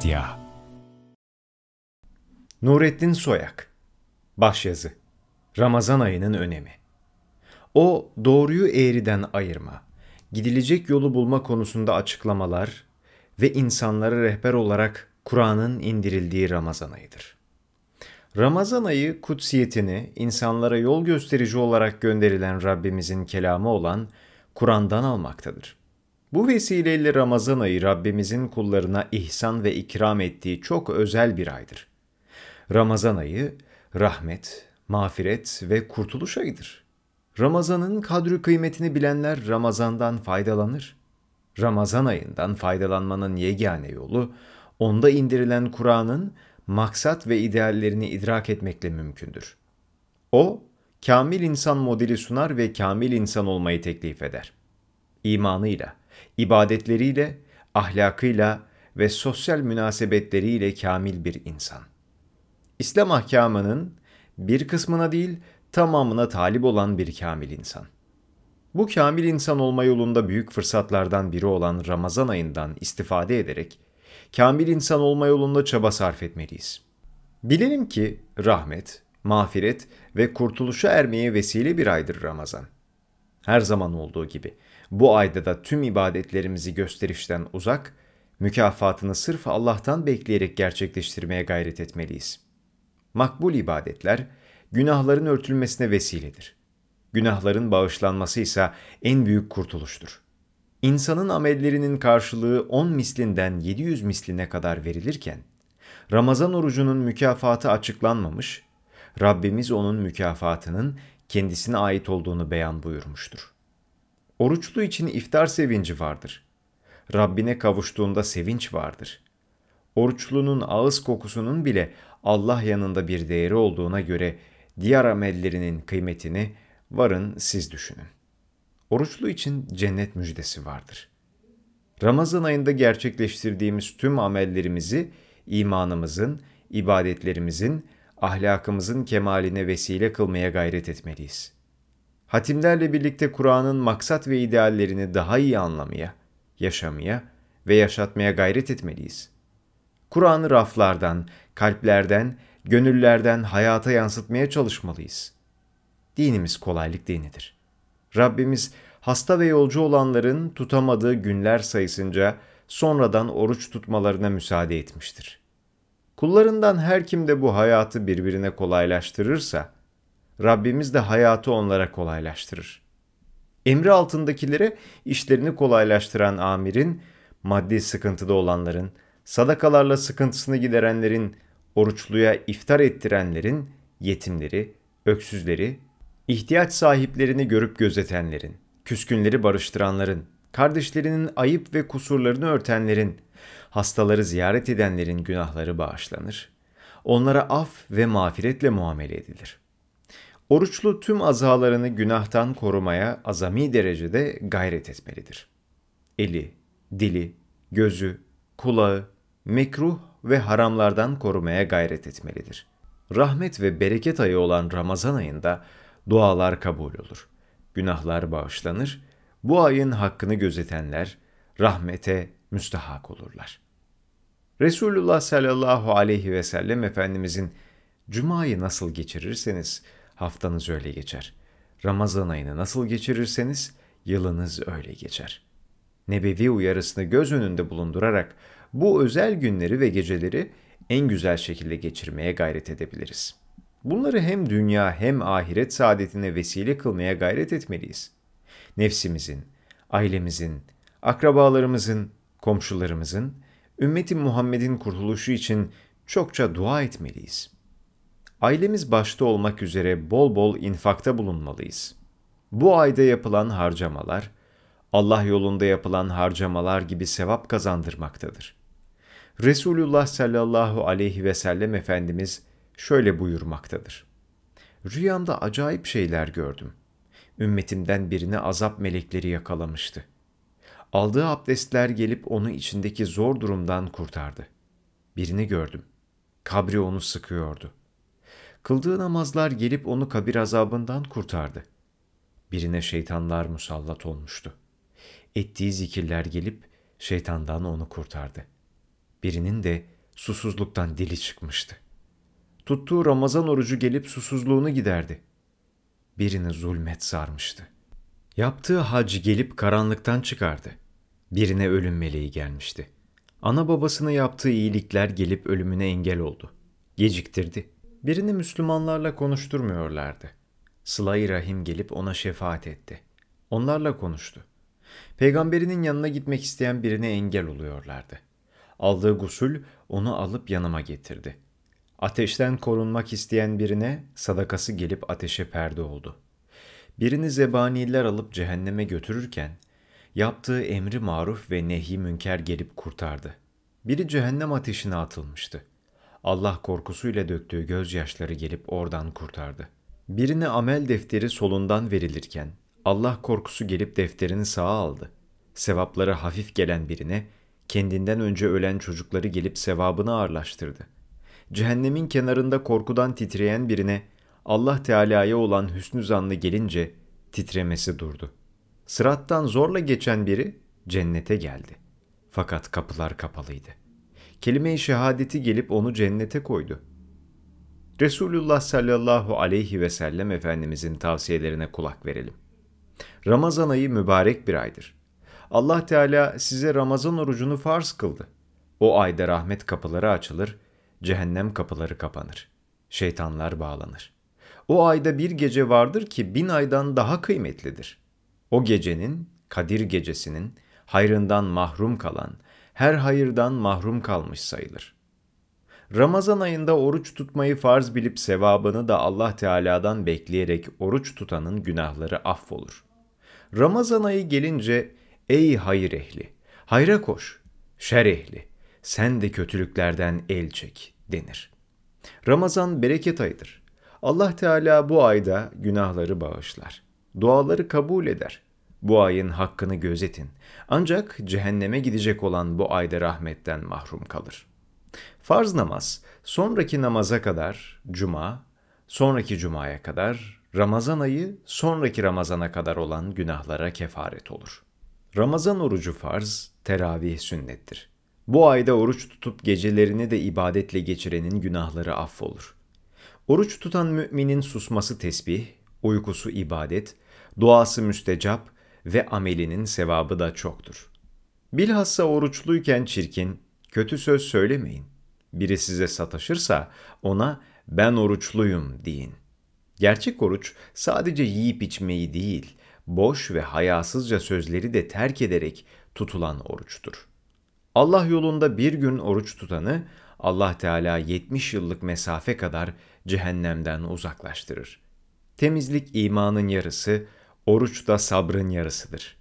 Medya Nurettin Soyak Başyazı Ramazan ayının önemi O doğruyu eğriden ayırma, gidilecek yolu bulma konusunda açıklamalar ve insanlara rehber olarak Kur'an'ın indirildiği Ramazan ayıdır. Ramazan ayı kutsiyetini insanlara yol gösterici olarak gönderilen Rabbimizin kelamı olan Kur'an'dan almaktadır. Bu vesileyle Ramazan ayı Rabbimizin kullarına ihsan ve ikram ettiği çok özel bir aydır. Ramazan ayı rahmet, mağfiret ve kurtuluş ayıdır. Ramazan'ın kadri kıymetini bilenler Ramazan'dan faydalanır. Ramazan ayından faydalanmanın yegane yolu onda indirilen Kur'an'ın maksat ve ideallerini idrak etmekle mümkündür. O, kamil insan modeli sunar ve kamil insan olmayı teklif eder. İmanıyla, ibadetleriyle, ahlakıyla ve sosyal münasebetleriyle kamil bir insan. İslam ahkamının bir kısmına değil tamamına talip olan bir kamil insan. Bu kamil insan olma yolunda büyük fırsatlardan biri olan Ramazan ayından istifade ederek kamil insan olma yolunda çaba sarf etmeliyiz. Bilelim ki rahmet, mağfiret ve kurtuluşa ermeye vesile bir aydır Ramazan. Her zaman olduğu gibi bu ayda da tüm ibadetlerimizi gösterişten uzak, mükafatını sırf Allah'tan bekleyerek gerçekleştirmeye gayret etmeliyiz. Makbul ibadetler, günahların örtülmesine vesiledir. Günahların bağışlanması ise en büyük kurtuluştur. İnsanın amellerinin karşılığı 10 mislinden 700 misline kadar verilirken, Ramazan orucunun mükafatı açıklanmamış, Rabbimiz onun mükafatının kendisine ait olduğunu beyan buyurmuştur. Oruçlu için iftar sevinci vardır. Rabbine kavuştuğunda sevinç vardır. Oruçlunun ağız kokusunun bile Allah yanında bir değeri olduğuna göre diğer amellerinin kıymetini varın siz düşünün. Oruçlu için cennet müjdesi vardır. Ramazan ayında gerçekleştirdiğimiz tüm amellerimizi imanımızın, ibadetlerimizin, ahlakımızın kemaline vesile kılmaya gayret etmeliyiz.'' hatimlerle birlikte Kur'an'ın maksat ve ideallerini daha iyi anlamaya, yaşamaya ve yaşatmaya gayret etmeliyiz. Kur'an'ı raflardan, kalplerden, gönüllerden hayata yansıtmaya çalışmalıyız. Dinimiz kolaylık dinidir. Rabbimiz hasta ve yolcu olanların tutamadığı günler sayısınca sonradan oruç tutmalarına müsaade etmiştir. Kullarından her kim de bu hayatı birbirine kolaylaştırırsa, Rabbimiz de hayatı onlara kolaylaştırır. Emri altındakilere işlerini kolaylaştıran amirin, maddi sıkıntıda olanların, sadakalarla sıkıntısını giderenlerin, oruçluya iftar ettirenlerin, yetimleri, öksüzleri, ihtiyaç sahiplerini görüp gözetenlerin, küskünleri barıştıranların, kardeşlerinin ayıp ve kusurlarını örtenlerin, hastaları ziyaret edenlerin günahları bağışlanır. Onlara af ve mağfiretle muamele edilir.'' oruçlu tüm azalarını günahtan korumaya azami derecede gayret etmelidir. Eli, dili, gözü, kulağı, mekruh ve haramlardan korumaya gayret etmelidir. Rahmet ve bereket ayı olan Ramazan ayında dualar kabul olur. Günahlar bağışlanır, bu ayın hakkını gözetenler rahmete müstahak olurlar. Resulullah sallallahu aleyhi ve sellem Efendimizin Cuma'yı nasıl geçirirseniz haftanız öyle geçer. Ramazan ayını nasıl geçirirseniz yılınız öyle geçer. Nebevi uyarısını göz önünde bulundurarak bu özel günleri ve geceleri en güzel şekilde geçirmeye gayret edebiliriz. Bunları hem dünya hem ahiret saadetine vesile kılmaya gayret etmeliyiz. Nefsimizin, ailemizin, akrabalarımızın, komşularımızın, ümmeti Muhammed'in kurtuluşu için çokça dua etmeliyiz.'' ailemiz başta olmak üzere bol bol infakta bulunmalıyız. Bu ayda yapılan harcamalar, Allah yolunda yapılan harcamalar gibi sevap kazandırmaktadır. Resulullah sallallahu aleyhi ve sellem Efendimiz şöyle buyurmaktadır. Rüyamda acayip şeyler gördüm. Ümmetimden birini azap melekleri yakalamıştı. Aldığı abdestler gelip onu içindeki zor durumdan kurtardı. Birini gördüm. Kabri onu sıkıyordu. Kıldığı namazlar gelip onu kabir azabından kurtardı. Birine şeytanlar musallat olmuştu. Ettiği zikirler gelip şeytandan onu kurtardı. Birinin de susuzluktan dili çıkmıştı. Tuttuğu Ramazan orucu gelip susuzluğunu giderdi. Birini zulmet sarmıştı. Yaptığı hac gelip karanlıktan çıkardı. Birine ölüm meleği gelmişti. Ana babasına yaptığı iyilikler gelip ölümüne engel oldu. Geciktirdi. Birini Müslümanlarla konuşturmuyorlardı. Sıla-i Rahim gelip ona şefaat etti. Onlarla konuştu. Peygamberinin yanına gitmek isteyen birine engel oluyorlardı. Aldığı gusül onu alıp yanıma getirdi. Ateşten korunmak isteyen birine sadakası gelip ateşe perde oldu. Birini zebaniler alıp cehenneme götürürken yaptığı emri maruf ve nehi münker gelip kurtardı. Biri cehennem ateşine atılmıştı. Allah korkusuyla döktüğü gözyaşları gelip oradan kurtardı. Birine amel defteri solundan verilirken Allah korkusu gelip defterini sağa aldı. Sevapları hafif gelen birine kendinden önce ölen çocukları gelip sevabını ağırlaştırdı. Cehennemin kenarında korkudan titreyen birine Allah Teala'ya olan hüsnü zanlı gelince titremesi durdu. Sırattan zorla geçen biri cennete geldi. Fakat kapılar kapalıydı kelime-i şehadeti gelip onu cennete koydu. Resulullah sallallahu aleyhi ve sellem Efendimizin tavsiyelerine kulak verelim. Ramazan ayı mübarek bir aydır. Allah Teala size Ramazan orucunu farz kıldı. O ayda rahmet kapıları açılır, cehennem kapıları kapanır. Şeytanlar bağlanır. O ayda bir gece vardır ki bin aydan daha kıymetlidir. O gecenin, Kadir gecesinin, hayrından mahrum kalan, her hayırdan mahrum kalmış sayılır. Ramazan ayında oruç tutmayı farz bilip sevabını da Allah Teala'dan bekleyerek oruç tutanın günahları affolur. Ramazan ayı gelince ey hayır ehli, hayra koş, şer ehli, sen de kötülüklerden el çek denir. Ramazan bereket ayıdır. Allah Teala bu ayda günahları bağışlar, duaları kabul eder.'' Bu ayın hakkını gözetin. Ancak cehenneme gidecek olan bu ayda rahmetten mahrum kalır. Farz namaz, sonraki namaza kadar cuma, sonraki cumaya kadar Ramazan ayı, sonraki Ramazana kadar olan günahlara kefaret olur. Ramazan orucu farz, teravih sünnettir. Bu ayda oruç tutup gecelerini de ibadetle geçirenin günahları affolur. Oruç tutan müminin susması tesbih, uykusu ibadet, duası müstecap, ve amelinin sevabı da çoktur. Bilhassa oruçluyken çirkin, kötü söz söylemeyin. Biri size sataşırsa ona ben oruçluyum deyin. Gerçek oruç sadece yiyip içmeyi değil, boş ve hayasızca sözleri de terk ederek tutulan oruçtur. Allah yolunda bir gün oruç tutanı Allah Teala 70 yıllık mesafe kadar cehennemden uzaklaştırır. Temizlik imanın yarısı, Oruç da sabrın yarısıdır.